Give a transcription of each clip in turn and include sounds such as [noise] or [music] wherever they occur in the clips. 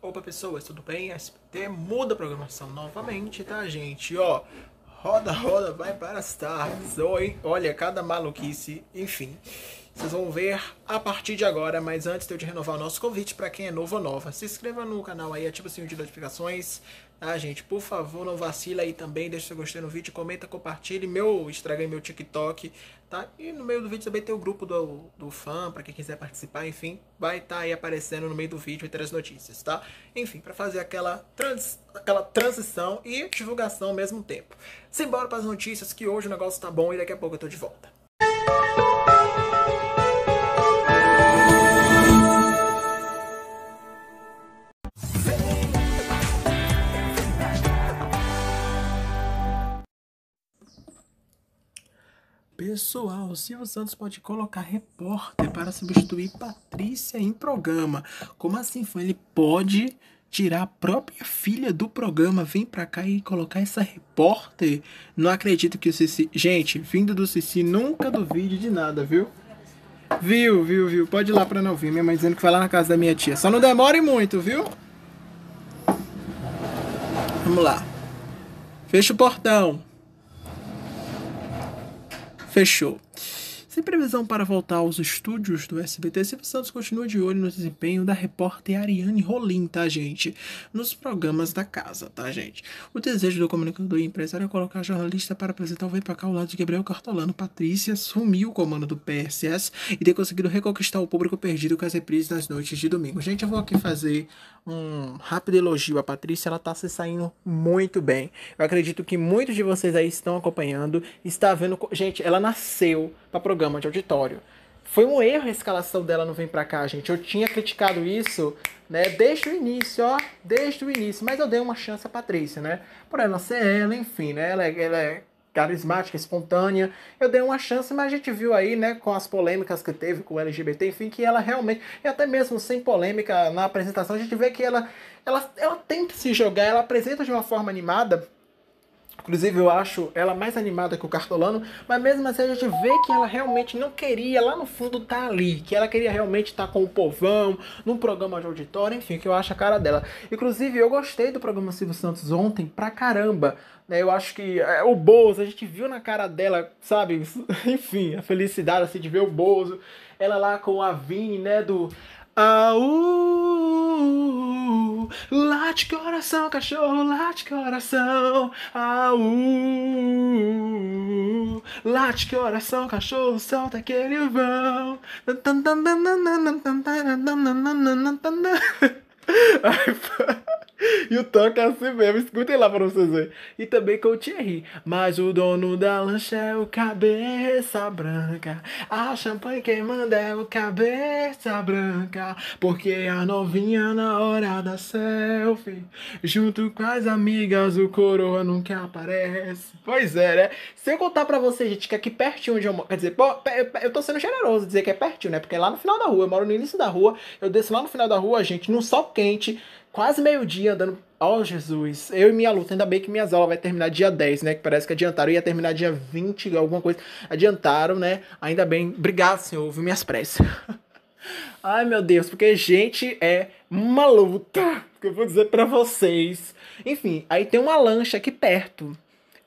Opa, pessoas, tudo bem? SPT muda a programação novamente, tá, gente? Ó, roda, roda, vai para as tardes. Oi, olha, cada maluquice, enfim. Vocês vão ver a partir de agora, mas antes de eu te renovar o nosso convite para quem é novo ou nova, se inscreva no canal aí, ativa o sininho de notificações, tá, gente? Por favor, não vacila aí também, deixa seu gostei no vídeo, comenta, compartilhe, meu Instagram e meu TikTok, tá? E no meio do vídeo também tem o grupo do, do fã, para quem quiser participar, enfim, vai estar tá aí aparecendo no meio do vídeo entre as notícias, tá? Enfim, para fazer aquela, trans, aquela transição e divulgação ao mesmo tempo. Simbora para as notícias, que hoje o negócio tá bom e daqui a pouco eu tô de volta. Música Pessoal, Silvio Santos pode colocar repórter para substituir Patrícia em programa. Como assim, Foi Ele pode tirar a própria filha do programa, vem pra cá e colocar essa repórter? Não acredito que o Cici. Gente, vindo do Cici, nunca duvide de nada, viu? Viu, viu, viu? Pode ir lá pra não ouvir. Minha mãe dizendo que vai lá na casa da minha tia. Só não demore muito, viu? Vamos lá. Fecha o portão. Fechou. Sem previsão para voltar aos estúdios do SBT, Silvio Santos continua de olho no desempenho da repórter Ariane Rolim, tá, gente? Nos programas da casa, tá, gente? O desejo do comunicador e empresário é colocar a jornalista para apresentar o Vem Pra Cá ao lado de Gabriel Cartolano. Patrícia sumiu o comando do PSS e ter conseguido reconquistar o público perdido com as reprises nas noites de domingo. Gente, eu vou aqui fazer um rápido elogio à Patrícia, ela tá se saindo muito bem. Eu acredito que muitos de vocês aí estão acompanhando, está vendo... Gente, ela nasceu para programa programa de auditório. Foi um erro a escalação dela não vem para cá, gente. Eu tinha criticado isso, né, desde o início, ó, desde o início. Mas eu dei uma chance à Patrícia, né? Por ela ser ela, enfim, né? Ela, é, ela é carismática, espontânea. Eu dei uma chance, mas a gente viu aí, né, com as polêmicas que teve com o LGBT, enfim, que ela realmente, e até mesmo sem polêmica na apresentação, a gente vê que ela, ela, ela tenta se jogar, ela apresenta de uma forma animada Inclusive, eu acho ela mais animada que o Cartolano, mas mesmo assim a gente vê que ela realmente não queria lá no fundo estar tá ali, que ela queria realmente estar tá com o povão, num programa de auditório, enfim, que eu acho a cara dela. Inclusive, eu gostei do programa Silvio Santos ontem pra caramba. Né? Eu acho que é, o Bozo, a gente viu na cara dela, sabe? [laughs] enfim, a felicidade assim, de ver o Bozo. Ela lá com a Vini, né? Do Aú, late coração, cachorro, late coração. Aú, late coração, cachorro, solta aquele vão. Ai, e o toque é assim mesmo, escutem lá pra vocês verem. E também com o Thierry. Mas o dono da lancha é o cabeça branca. A champanhe quem manda é o cabeça branca. Porque é a novinha na hora da selfie. Junto com as amigas, o coroa nunca aparece. Pois é, né? Se eu contar pra vocês, gente, que aqui pertinho onde eu moro. Quer dizer, pô, eu tô sendo generoso dizer que é pertinho, né? Porque é lá no final da rua, eu moro no início da rua. Eu desço lá no final da rua, gente, num sol quente quase meio-dia andando. Ó oh, Jesus, eu e minha luta, ainda bem que minhas aulas vai terminar dia 10, né? Que parece que adiantaram, eu ia terminar dia 20, alguma coisa. Adiantaram, né? Ainda bem. Obrigado, Senhor, ouviu minhas preces. [laughs] Ai, meu Deus, porque gente é uma luta, que eu vou dizer para vocês. Enfim, aí tem uma lancha aqui perto.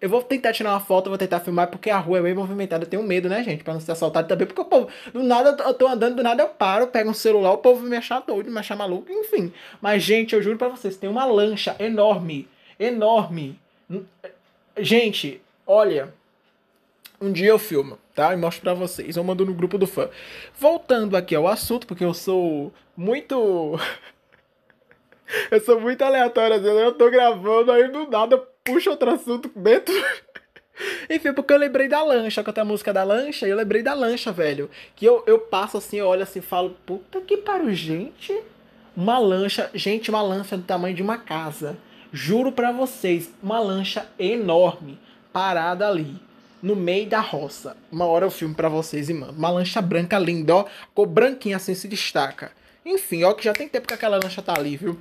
Eu vou tentar tirar uma foto, vou tentar filmar, porque a rua é bem movimentada. Eu tenho medo, né, gente? Pra não ser assaltado também. Porque o povo, do nada eu tô andando, do nada eu paro, pego um celular, o povo me achar doido, me achar maluco, enfim. Mas, gente, eu juro pra vocês, tem uma lancha enorme. Enorme. Gente, olha. Um dia eu filmo, tá? E mostro pra vocês. Eu mando no grupo do fã. Voltando aqui ao assunto, porque eu sou muito. [laughs] eu sou muito aleatório, eu tô gravando, aí do nada eu puxa outro assunto dentro. Enfim, porque eu lembrei da lancha, cantar a música da lancha, e eu lembrei da lancha, velho. Que eu, eu passo assim, eu olho assim falo, puta que pariu, gente. Uma lancha, gente, uma lancha do tamanho de uma casa. Juro para vocês, uma lancha enorme, parada ali, no meio da roça. Uma hora eu filmo para vocês e mando. Uma lancha branca linda, ó, cor branquinha assim se destaca. Enfim, ó que já tem tempo que aquela lancha tá ali, viu?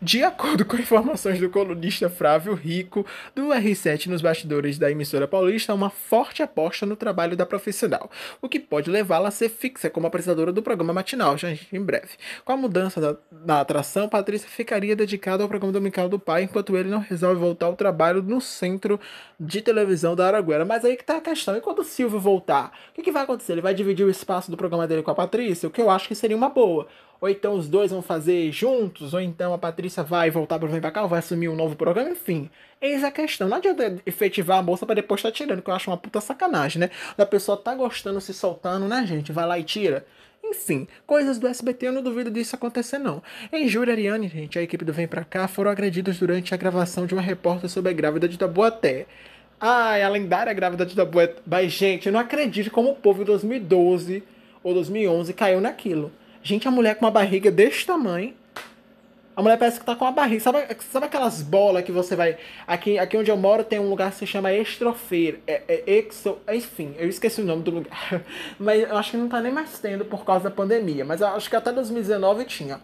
De acordo com informações do colunista Flávio Rico, do R7 nos bastidores da emissora paulista, uma forte aposta no trabalho da profissional, o que pode levá-la a ser fixa como apresentadora do programa matinal, já em breve. Com a mudança da, da atração, Patrícia ficaria dedicada ao programa dominical do pai, enquanto ele não resolve voltar ao trabalho no centro de televisão da Araguera. Mas aí que tá a questão, e quando o Silvio voltar, o que, que vai acontecer? Ele vai dividir o espaço do programa dele com a Patrícia? O que eu acho que seria uma boa ou então os dois vão fazer juntos, ou então a Patrícia vai voltar para o Vem Pra Cá, ou vai assumir um novo programa, enfim. Eis a questão. Não adianta efetivar a moça para depois estar tá tirando, que eu acho uma puta sacanagem, né? Da pessoa tá gostando, se soltando, né, gente? Vai lá e tira. Enfim, coisas do SBT, eu não duvido disso acontecer, não. Em Júlia Ariane, gente, a equipe do Vem Pra Cá foram agredidos durante a gravação de uma repórter sobre a grávida de Taboaté. Ai, a lendária grávida de Taboaté. Mas, gente, eu não acredito como o povo em 2012 ou 2011 caiu naquilo. Gente, a mulher com uma barriga desse tamanho. A mulher parece que tá com uma barriga. Sabe, sabe aquelas bolas que você vai. Aqui, aqui onde eu moro tem um lugar que se chama Estrofeira. É, é, exo... Enfim, eu esqueci o nome do lugar. [laughs] Mas eu acho que não tá nem mais tendo por causa da pandemia. Mas eu acho que até 2019 tinha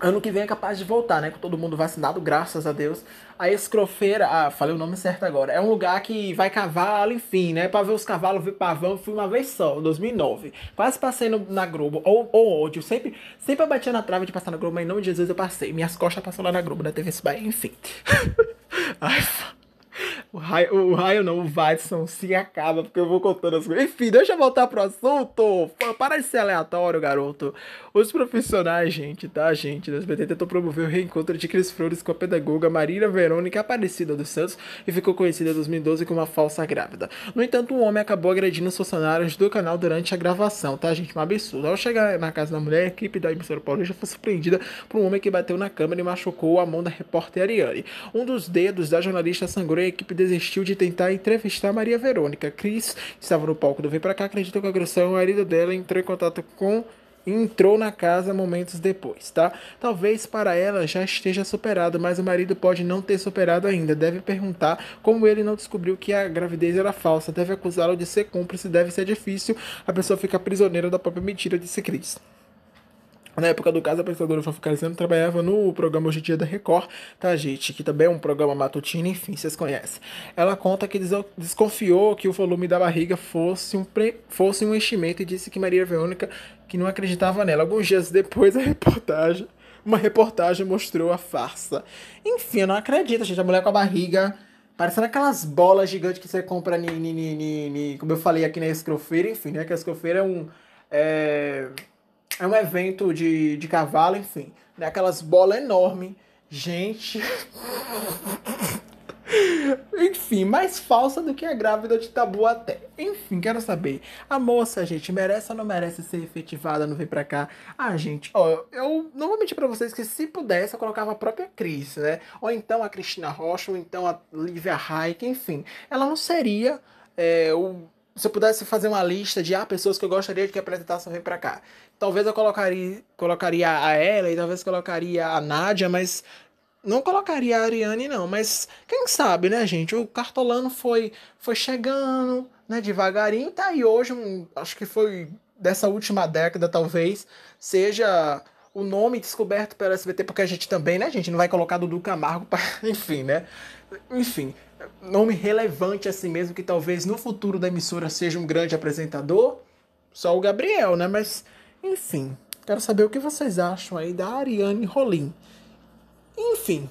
ano que vem é capaz de voltar, né? Com todo mundo vacinado, graças a Deus. A Escrofeira, ah, falei o nome certo agora, é um lugar que vai cavalo, enfim, né? Pra ver os cavalos, ver pavão, fui uma vez só, em 2009. Quase passei no, na Globo, ou, ou ódio, sempre, sempre eu batia na trave de passar na Globo, mas em nome de Jesus eu passei. Minhas costas passam lá na Globo, da TV Bahia, enfim. [laughs] Ai, o raio, o raio não, o Watson se acaba, porque eu vou contando as coisas. Enfim, deixa eu voltar pro assunto. Para de ser aleatório, garoto. Os profissionais, gente, tá, gente? Da SBT tentou promover o reencontro de Cris Flores com a pedagoga Marília Verônica Aparecida dos Santos e ficou conhecida em 2012 como uma falsa grávida. No entanto, um homem acabou agredindo os funcionários do canal durante a gravação, tá, gente? Um absurdo. Ao chegar na casa da mulher, a equipe da emissora paulista foi surpreendida por um homem que bateu na câmera e machucou a mão da repórter Ariane. Um dos dedos da jornalista sangrou equipe desistiu de tentar entrevistar Maria Verônica. Cris, estava no palco do Vem Pra Cá, acreditou que a agressão marido dela entrou em contato com entrou na casa momentos depois, tá? Talvez para ela já esteja superado, mas o marido pode não ter superado ainda. Deve perguntar como ele não descobriu que a gravidez era falsa. Deve acusá-lo de ser cúmplice, deve ser difícil. A pessoa fica prisioneira da própria mentira, disse Cris. Na época do caso, a apresentadora Fofa Carizano trabalhava no programa Hoje em Dia da Record, tá, gente? Que também é um programa matutino, enfim, vocês conhecem. Ela conta que desconfiou que o volume da barriga fosse um, pre... fosse um enchimento e disse que Maria Verônica que não acreditava nela. Alguns dias depois, a reportagem, uma reportagem mostrou a farsa. Enfim, eu não acredito, gente. A mulher com a barriga parecendo aquelas bolas gigantes que você compra, ni, ni, ni, ni, como eu falei aqui na escrofeira. Enfim, né? Que a escrofeira é um... É é um evento de, de cavalo, enfim. Né? Aquelas bolas enormes. Gente. [laughs] Enfim, mais falsa do que a grávida de até. Enfim, quero saber. A moça, gente, merece ou não merece ser efetivada no Vem Pra Cá? Ah, gente, ó, eu não vou mentir pra vocês que se pudesse eu colocava a própria Cris, né? Ou então a Cristina Rocha, ou então a Lívia Hayek, enfim. Ela não seria é, o se eu pudesse fazer uma lista de ah, pessoas que eu gostaria de que apresentassem vem pra cá, talvez eu colocaria, colocaria a Ellen, talvez colocaria a Nádia, mas não colocaria a Ariane, não. Mas quem sabe, né, gente? O Cartolano foi, foi chegando, né, devagarinho, tá aí hoje, um, acho que foi dessa última década, talvez, seja o nome descoberto pelo SBT, porque a gente também, né, gente, não vai colocar Dudu Camargo para, [laughs] enfim, né? Enfim, nome relevante assim mesmo, que talvez no futuro da emissora seja um grande apresentador? Só o Gabriel, né? Mas, enfim, quero saber o que vocês acham aí da Ariane Rolim. Enfim.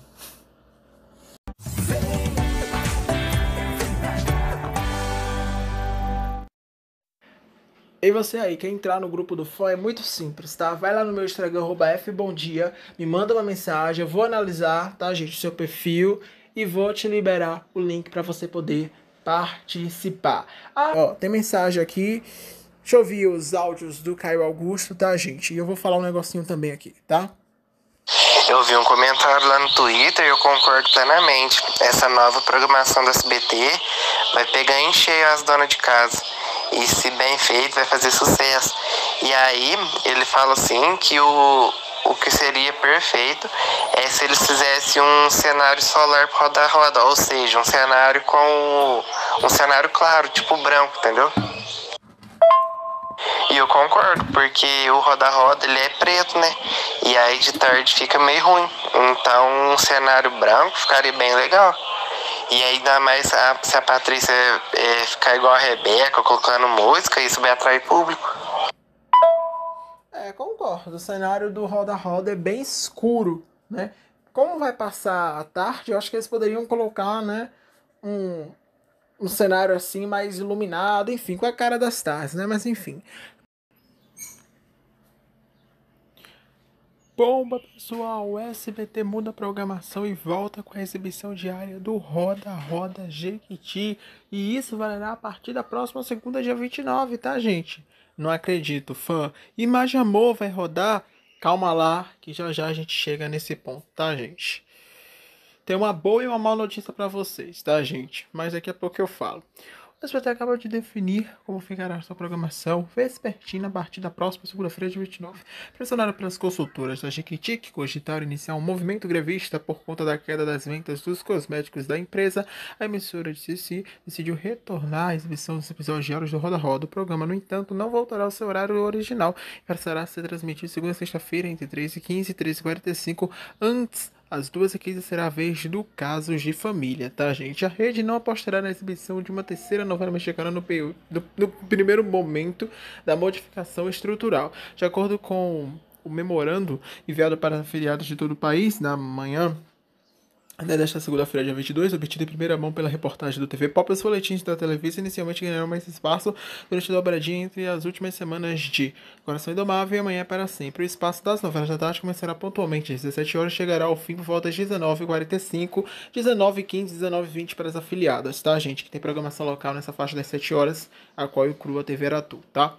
E você aí, quer entrar no grupo do fã é muito simples, tá? Vai lá no meu Instagram, fbomdia, me manda uma mensagem, eu vou analisar, tá, gente, o seu perfil e vou te liberar o link para você poder participar. Ah, ó, tem mensagem aqui. Deixa eu vi os áudios do Caio Augusto, tá, gente? E eu vou falar um negocinho também aqui, tá? Eu vi um comentário lá no Twitter e eu concordo plenamente. Essa nova programação do SBT vai pegar em cheio as donas de casa. E se bem feito, vai fazer sucesso. E aí, ele fala assim que o, o que seria perfeito é se eles fizessem um cenário solar para o roda, ou seja, um cenário com um cenário claro, tipo branco, entendeu? E eu concordo, porque o roda-roda ele é preto, né? E aí de tarde fica meio ruim. Então um cenário branco ficaria bem legal. E ainda mais a, se a Patrícia é, ficar igual a Rebeca, colocando música, isso vai atrair público. É, concordo. O cenário do roda-roda é bem escuro, né? Como vai passar a tarde, eu acho que eles poderiam colocar, né, um, um cenário assim mais iluminado, enfim, com a cara das tardes, né? Mas enfim. Bomba, pessoal! O SBT muda a programação e volta com a exibição diária do Roda Roda Jequiti. E isso valerá a partir da próxima segunda, dia 29, tá, gente? Não acredito, fã. Imagem Amor vai rodar? Calma lá, que já já a gente chega nesse ponto, tá, gente? Tem uma boa e uma má notícia para vocês, tá, gente? Mas daqui a pouco eu falo. O SBT acaba de definir como ficará sua programação vespertina a partir da próxima segunda-feira de 29. Pressionada pelas consultoras da Jequiti, que cogitaram iniciar um movimento grevista por conta da queda das vendas dos cosméticos da empresa, a emissora de CC decidiu retornar à exibição dos episódios diários do Roda Roda. O programa, no entanto, não voltará ao seu horário original e passará a ser transmitido segunda sexta-feira entre 3 h 15 e 3 h 45 antes as duas e quinze será a vez do Casos de Família, tá, gente? A rede não apostará na exibição de uma terceira novela mexicana no, no, no primeiro momento da modificação estrutural. De acordo com o memorando enviado para afiliados de todo o país na manhã Nesta segunda-feira, dia 22, obtida em primeira mão pela reportagem do TV Pop, os folhetins da Televisa inicialmente ganharam mais espaço durante a dobradinha entre as últimas semanas de Coração Indomável e Amanhã para Sempre. O espaço das novelas da tarde começará pontualmente às 17 horas e chegará ao fim por volta das 19h45, 19h15, 19h20 para as afiliadas, tá, gente? Que tem programação local nessa faixa das 7 horas, a qual inclua a TV Aratu, tá?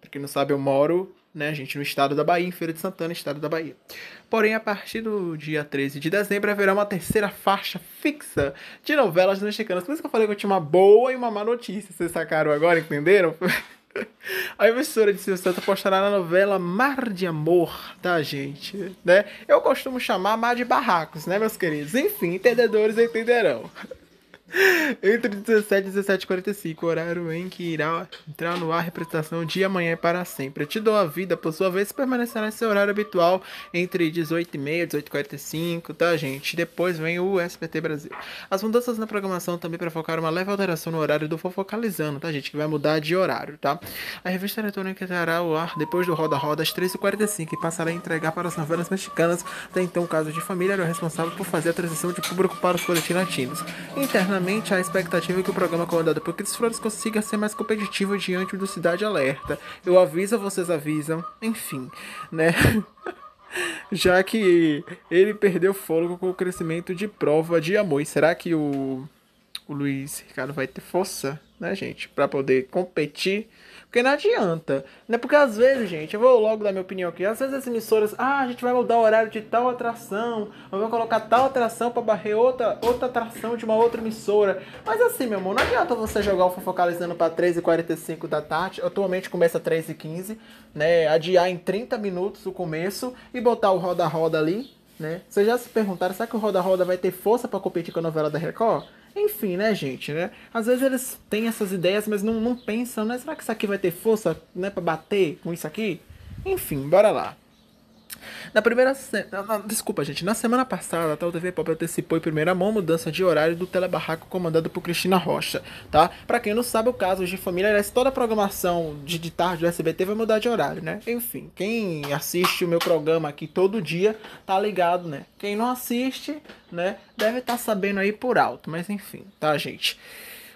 Pra quem não sabe, eu moro né, gente no estado da Bahia, em Feira de Santana, estado da Bahia. Porém, a partir do dia 13 de dezembro haverá uma terceira faixa fixa de novelas mexicanas. Por isso que eu falei que eu tinha uma boa e uma má notícia. Vocês sacaram agora, entenderam? [laughs] A emissora de Silvio Santos postará na novela Mar de Amor, tá, gente? Né? Eu costumo chamar Mar de Barracos, né, meus queridos? Enfim, entendedores entenderão. Entre 17 e 17h45, horário em que irá entrar no ar a representação de amanhã para sempre. Te dou a vida, por sua vez, permanecerá nesse horário habitual entre 18h30 e 18h45, tá, gente? Depois vem o SBT Brasil. As mudanças na programação também provocaram uma leve alteração no horário do Fofocalizando, tá, gente? Que vai mudar de horário, tá? A revista eletrônica entrará ao ar depois do Roda Roda às 3h45 e passará a entregar para as novelas mexicanas. Até então, o caso de família era o responsável por fazer a transição de público para os coletivos latinos. Internamente, Certamente a expectativa é que o programa comandado por Cris Flores consiga ser mais competitivo diante do Cidade Alerta. Eu aviso, vocês avisam, enfim, né? [laughs] Já que ele perdeu fôlego com o crescimento de prova de amor. E será que o, o Luiz Ricardo vai ter força, né, gente, para poder competir? Porque não adianta. Né? Porque às vezes, gente, eu vou logo dar minha opinião aqui. Às vezes as emissoras, ah, a gente vai mudar o horário de tal atração, vamos colocar tal atração para barrer outra, outra atração de uma outra emissora. Mas assim, meu amor, não adianta você jogar o fofocalizando para 3h45 da tarde. Atualmente começa 3h15, né? Adiar em 30 minutos o começo e botar o roda-roda ali, né? Vocês já se perguntaram, será que o roda-roda vai ter força para competir com a novela da Record? Enfim, né, gente, né? Às vezes eles têm essas ideias, mas não, não pensam, né? Será que isso aqui vai ter força, né, pra bater com isso aqui? Enfim, bora lá. Na primeira. Desculpa, gente. Na semana passada, tá, o TV Pop antecipou em primeira mão a mudança de horário do telebarraco comandado por Cristina Rocha, tá? Pra quem não sabe o caso de família, aliás, toda a programação de, de tarde do SBT vai mudar de horário, né? Enfim, quem assiste o meu programa aqui todo dia tá ligado, né? Quem não assiste, né, deve estar tá sabendo aí por alto, mas enfim, tá, gente?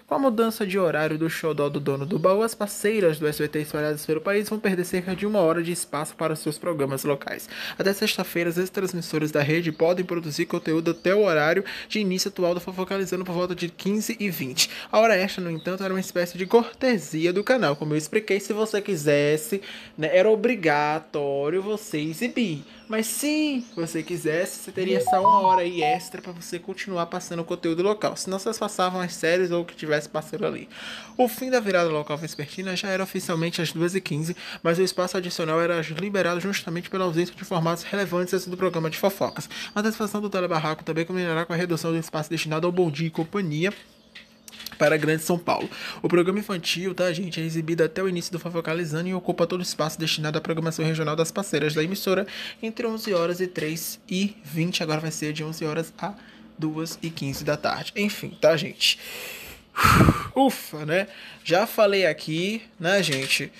Com a mudança de horário do show do dono do baú, as parceiras do SBT espalhadas pelo país vão perder cerca de uma hora de espaço para seus programas locais. Até sexta-feira, as transmissoras da rede podem produzir conteúdo até o horário de início atual do Fofocalizando por volta de 15 e 20. A hora extra, no entanto, era uma espécie de cortesia do canal, como eu expliquei, se você quisesse, né, era obrigatório você exibir. Mas se você quisesse, você teria hum. só uma hora aí extra para você continuar passando o conteúdo local. Se não, vocês passavam as séries ou o que tivesse passando ali. O fim da virada local vespertina já era oficialmente às 2h15, mas o espaço adicional era liberado justamente pela ausência de formatos relevantes do programa de fofocas. A satisfação do telebarraco também combinará com a redução do espaço destinado ao Dia e companhia para a Grande São Paulo. O programa infantil, tá, gente, é exibido até o início do Fofocalizando e ocupa todo o espaço destinado à programação regional das parceiras da emissora entre 11 horas e 3 e 20. Agora vai ser de 11 horas a 2 e 15 da tarde. Enfim, tá, gente? Ufa, né? Já falei aqui, né, gente?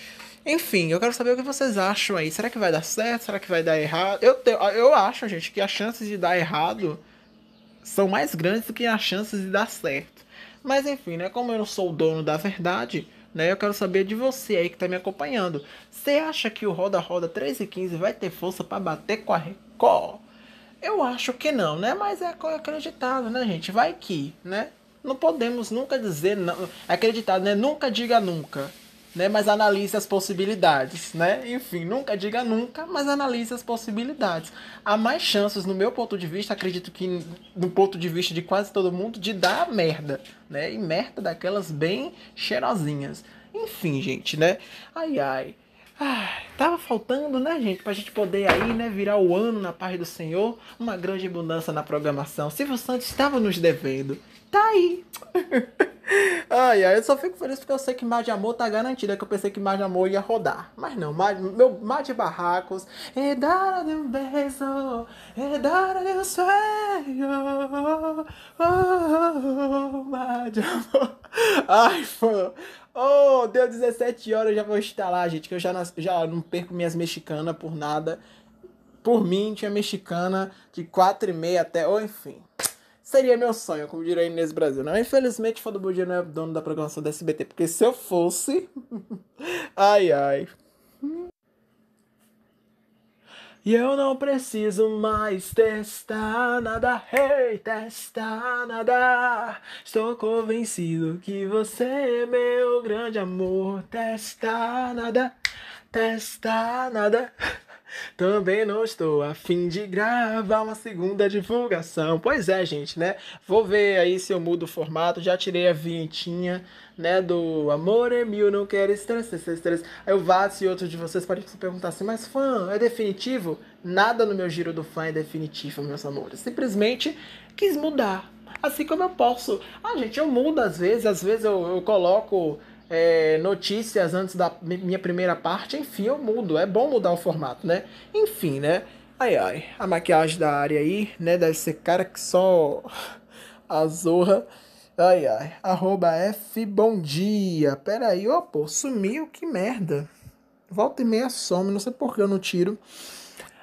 Enfim, eu quero saber o que vocês acham aí. Será que vai dar certo? Será que vai dar errado? Eu, te, eu acho, gente, que as chances de dar errado são mais grandes do que as chances de dar certo. Mas enfim, né? Como eu não sou o dono da verdade, né? Eu quero saber de você aí que tá me acompanhando. Você acha que o Roda Roda 3 e 15 vai ter força para bater com a Record? Eu acho que não, né? Mas é, é acreditado, né, gente? Vai que, né? Não podemos nunca dizer não. Acreditado, né? Nunca diga nunca né? Mas analise as possibilidades, né? Enfim, nunca diga nunca, mas analise as possibilidades. Há mais chances, no meu ponto de vista, acredito que do ponto de vista de quase todo mundo, de dar merda, né? E merda daquelas bem cheirosinhas. Enfim, gente, né? Ai, ai. Ai, tava faltando, né, gente? Pra gente poder aí, né, virar o ano na paz do Senhor. Uma grande abundância na programação. Silvio Santos estava nos devendo. Tá aí. [laughs] Ai, ai, eu só fico feliz porque eu sei que Mar de Amor tá garantida, que eu pensei que Mar de Amor ia rodar. Mas não, Mar, meu Mar de Barracos. E é dar de um beijo, e é dar de um sonho, oh, oh, oh, Mar de Amor. Ai, fã. Oh, deu 17 horas, já vou estar lá, gente, que eu já, nas, já não perco minhas mexicanas por nada. Por mim, tinha mexicana de 4 e meia até, ou oh, enfim. Seria meu sonho, como diria Inês Brasil. Não, né? infelizmente, Fado Bom Dia não é dono da programação da SBT, porque se eu fosse. [laughs] ai, ai. E eu não preciso mais testar nada, hey, testar nada. Estou convencido que você é meu grande amor, testar nada, testar nada. Também não estou a fim de gravar uma segunda divulgação. Pois é, gente, né? Vou ver aí se eu mudo o formato. Já tirei a vinhetinha, né? Do Amor é mil, não quero estresse, três estresse. Aí o Vats e outros de vocês podem se perguntar assim, mas fã, é definitivo? Nada no meu giro do fã é definitivo, meus amores. Simplesmente quis mudar. Assim como eu posso. Ah, gente, eu mudo às vezes. Às vezes eu, eu coloco é, notícias antes da minha primeira parte. Enfim, eu mudo. É bom mudar o formato, né? Enfim, né? Ai, ai. A maquiagem da área aí, né? Deve ser cara que só a zorra. Ai, ai. Arroba F, bom dia. Pera aí, ó, pô. Sumiu, que merda. Volta e meia some, não sei por que eu não tiro.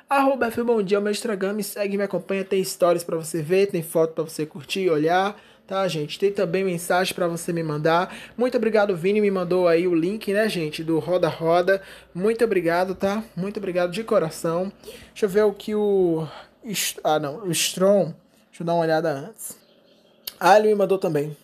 Arroba F, bom dia. O meu Instagram me segue, me acompanha. Tem stories para você ver, tem foto para você curtir, e olhar tá, gente? Tem também mensagem para você me mandar. Muito obrigado, Vini, me mandou aí o link, né, gente, do Roda Roda. Muito obrigado, tá? Muito obrigado de coração. Deixa eu ver o que o... Ah, não, o Strong. Deixa eu dar uma olhada antes. Ah, ele me mandou também.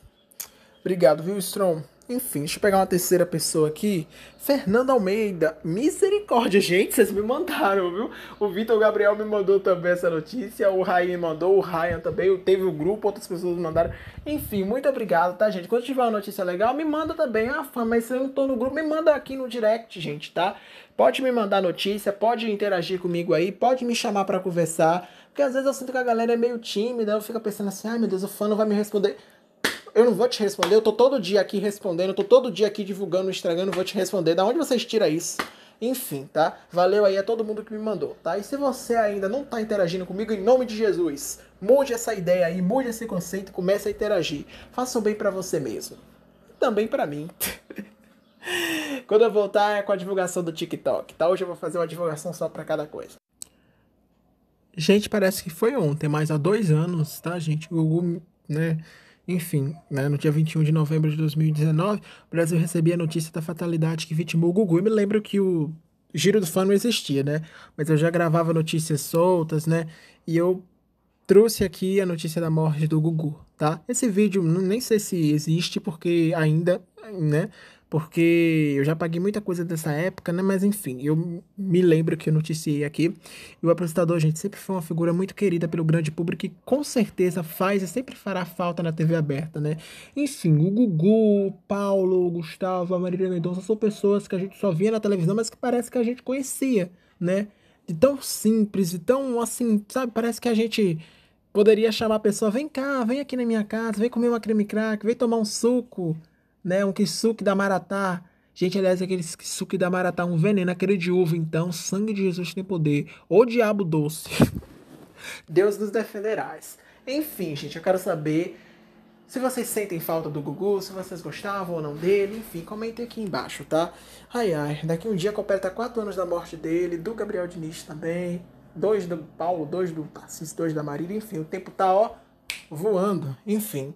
Obrigado, viu, Strong? Enfim, deixa eu pegar uma terceira pessoa aqui. Fernando Almeida. Misericórdia, gente, vocês me mandaram, viu? O Vitor Gabriel me mandou também essa notícia. O Raí mandou, o Ryan também. Teve o um grupo, outras pessoas mandaram. Enfim, muito obrigado, tá, gente? Quando tiver uma notícia legal, me manda também. Ah, fã, mas se eu não tô no grupo, me manda aqui no direct, gente, tá? Pode me mandar notícia, pode interagir comigo aí, pode me chamar para conversar. Porque às vezes eu sinto que a galera é meio tímida, eu fico pensando assim, ai meu Deus, o fã não vai me responder. Eu não vou te responder, eu tô todo dia aqui respondendo, tô todo dia aqui divulgando, estragando, vou te responder. Da onde vocês tiram isso? Enfim, tá? Valeu aí a todo mundo que me mandou, tá? E se você ainda não tá interagindo comigo, em nome de Jesus, mude essa ideia aí, mude esse conceito e comece a interagir. Faça o bem para você mesmo. Também para mim. [laughs] Quando eu voltar é com a divulgação do TikTok, tá? Hoje eu vou fazer uma divulgação só para cada coisa. Gente, parece que foi ontem, mas há dois anos, tá, gente? O Google, né? Enfim, né, no dia 21 de novembro de 2019, o Brasil recebia a notícia da fatalidade que vitimou o Gugu. Eu me lembro que o Giro do Fã não existia, né? Mas eu já gravava notícias soltas, né? E eu trouxe aqui a notícia da morte do Gugu, tá? Esse vídeo, nem sei se existe, porque ainda, né? porque eu já paguei muita coisa dessa época, né? Mas enfim, eu me lembro que eu noticiei aqui. E o apresentador, gente, sempre foi uma figura muito querida pelo grande público e com certeza faz e sempre fará falta na TV aberta, né? Enfim, o Gugu, o Paulo, o Gustavo, a Marília Mendonça são pessoas que a gente só via na televisão, mas que parece que a gente conhecia, né? De tão simples, de tão assim, sabe? Parece que a gente poderia chamar a pessoa, vem cá, vem aqui na minha casa, vem comer uma creme crack, vem tomar um suco né? Um kisuke da Maratá. Gente, aliás, aquele kisuke da Maratá, um veneno, aquele de uva. Então, sangue de Jesus tem poder. Ô diabo doce. [laughs] Deus nos defenderás. Enfim, gente, eu quero saber se vocês sentem falta do Gugu, se vocês gostavam ou não dele, enfim, comentem aqui embaixo, tá? Ai, ai, daqui um dia completa quatro anos da morte dele, do Gabriel Diniz também, dois do Paulo, dois do Tarcísio, dois da Marília, enfim, o tempo tá, ó, voando, enfim.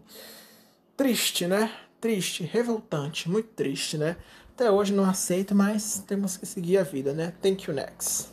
Triste, né? triste, revoltante, muito triste, né? Até hoje não aceito, mas temos que seguir a vida, né? Thank you, next.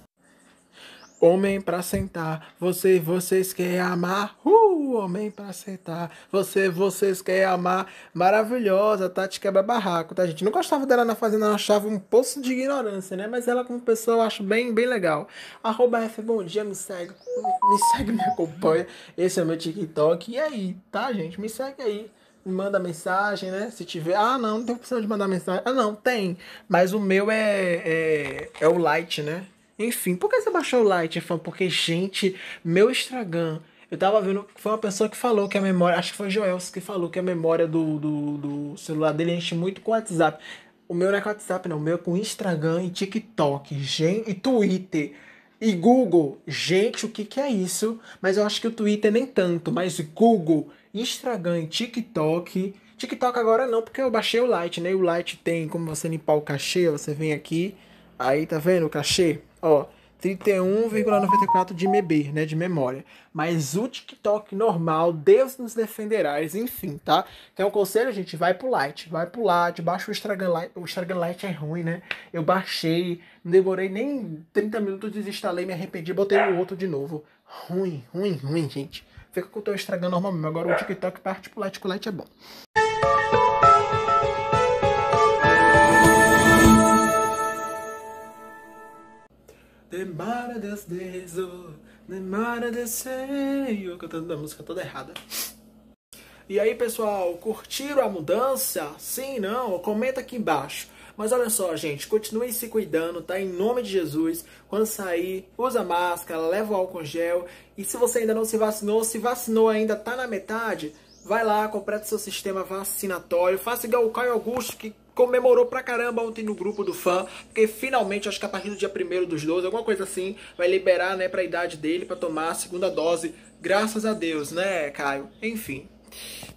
Homem pra sentar, você e vocês quer amar. Uh, homem pra sentar, você e vocês quer amar. Maravilhosa, Tati quebra barraco, tá, gente? Não gostava dela na fazenda, achava um poço de ignorância, né? Mas ela como pessoa eu acho bem, bem legal. Arroba F, bom dia, me segue, me segue, me acompanha. Esse é meu TikTok. E aí, tá, gente? Me segue aí manda mensagem, né? Se tiver. Ah, não, não tem opção de mandar mensagem. Ah, não, tem. Mas o meu é, é, é o Light, né? Enfim, por que você baixou o Light, fã? Porque, gente, meu Instagram. Eu tava vendo. Foi uma pessoa que falou que a memória. Acho que foi Joels que falou que a memória do, do, do celular dele enche muito com o WhatsApp. O meu não é com WhatsApp, não. O meu é com Instagram e TikTok, gente, e Twitter. E Google, gente, o que, que é isso? Mas eu acho que o Twitter nem tanto, mas Google, Instagram e TikTok. TikTok agora não, porque eu baixei o Lite, né? O Lite tem como você limpar o cachê, você vem aqui, aí tá vendo o cachê? Ó, 31,94 de MB, né, de memória. Mas o TikTok normal, Deus nos defenderá, enfim, tá? Então o conselho, gente, vai pro Lite, vai pro Lite, baixa o Instagram Light. o Instagram Lite é ruim, né? Eu baixei, não demorei nem 30 minutos, desinstalei, me arrependi, botei o outro de novo. Ruim, ruim, ruim, gente fica com o teu Instagram normal mesmo. Agora o TikTok parte particular, ticulete é bom. Demora deso, demora desejo. Cantando a música toda errada. E aí, pessoal, curtiram a mudança? Sim, não? Comenta aqui embaixo. Mas olha só, gente, continuem se cuidando, tá? Em nome de Jesus. Quando sair, usa máscara, leva o álcool gel. E se você ainda não se vacinou, se vacinou ainda, tá na metade, vai lá, completa seu sistema vacinatório. Faça igual o Caio Augusto, que comemorou pra caramba ontem no grupo do fã, porque finalmente, acho que a partir do dia 1 dos 12, alguma coisa assim, vai liberar, né, pra idade dele pra tomar a segunda dose, graças a Deus, né, Caio? Enfim.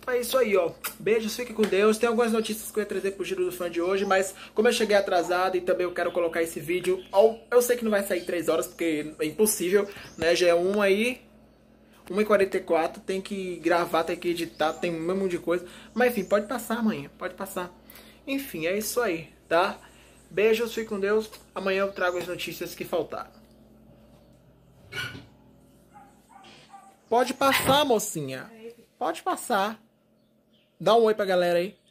É isso aí, ó. Beijos, fique com Deus. Tem algumas notícias que eu ia trazer pro Giro do Fã de hoje, mas como eu cheguei atrasado e também eu quero colocar esse vídeo, ou eu sei que não vai sair 3 horas, porque é impossível, né? Já é 1 aí, 1h44, tem que gravar, tem que editar, tem um monte de coisa. Mas enfim, pode passar amanhã, pode passar. Enfim, é isso aí, tá? Beijos, fique com Deus. Amanhã eu trago as notícias que faltaram. Pode passar, mocinha. Pode passar. Dá um oi pra galera aí.